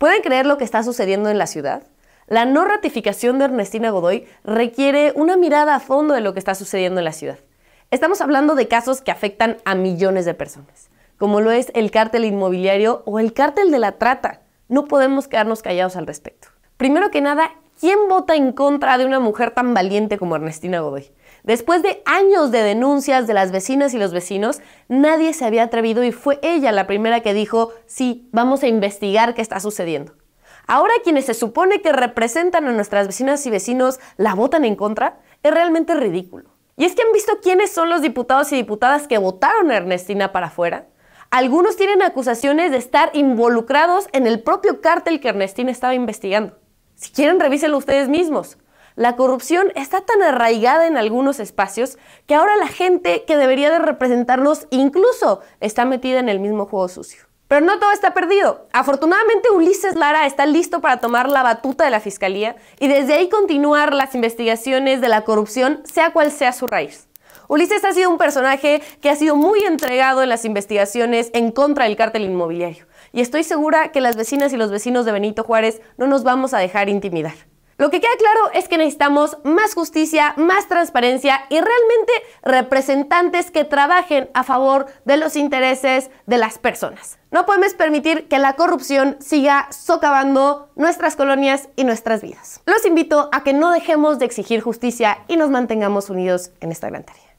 ¿Pueden creer lo que está sucediendo en la ciudad? La no ratificación de Ernestina Godoy requiere una mirada a fondo de lo que está sucediendo en la ciudad. Estamos hablando de casos que afectan a millones de personas, como lo es el cártel inmobiliario o el cártel de la trata. No podemos quedarnos callados al respecto. Primero que nada, ¿Quién vota en contra de una mujer tan valiente como Ernestina Godoy? Después de años de denuncias de las vecinas y los vecinos, nadie se había atrevido y fue ella la primera que dijo, sí, vamos a investigar qué está sucediendo. Ahora quienes se supone que representan a nuestras vecinas y vecinos la votan en contra, es realmente ridículo. Y es que han visto quiénes son los diputados y diputadas que votaron a Ernestina para afuera. Algunos tienen acusaciones de estar involucrados en el propio cártel que Ernestina estaba investigando. Si quieren, revísenlo ustedes mismos. La corrupción está tan arraigada en algunos espacios que ahora la gente que debería de representarlos incluso está metida en el mismo juego sucio. Pero no todo está perdido. Afortunadamente Ulises Lara está listo para tomar la batuta de la Fiscalía y desde ahí continuar las investigaciones de la corrupción, sea cual sea su raíz. Ulises ha sido un personaje que ha sido muy entregado en las investigaciones en contra del cártel inmobiliario y estoy segura que las vecinas y los vecinos de Benito Juárez no nos vamos a dejar intimidar. Lo que queda claro es que necesitamos más justicia, más transparencia y realmente representantes que trabajen a favor de los intereses de las personas. No podemos permitir que la corrupción siga socavando nuestras colonias y nuestras vidas. Los invito a que no dejemos de exigir justicia y nos mantengamos unidos en esta gran tarea.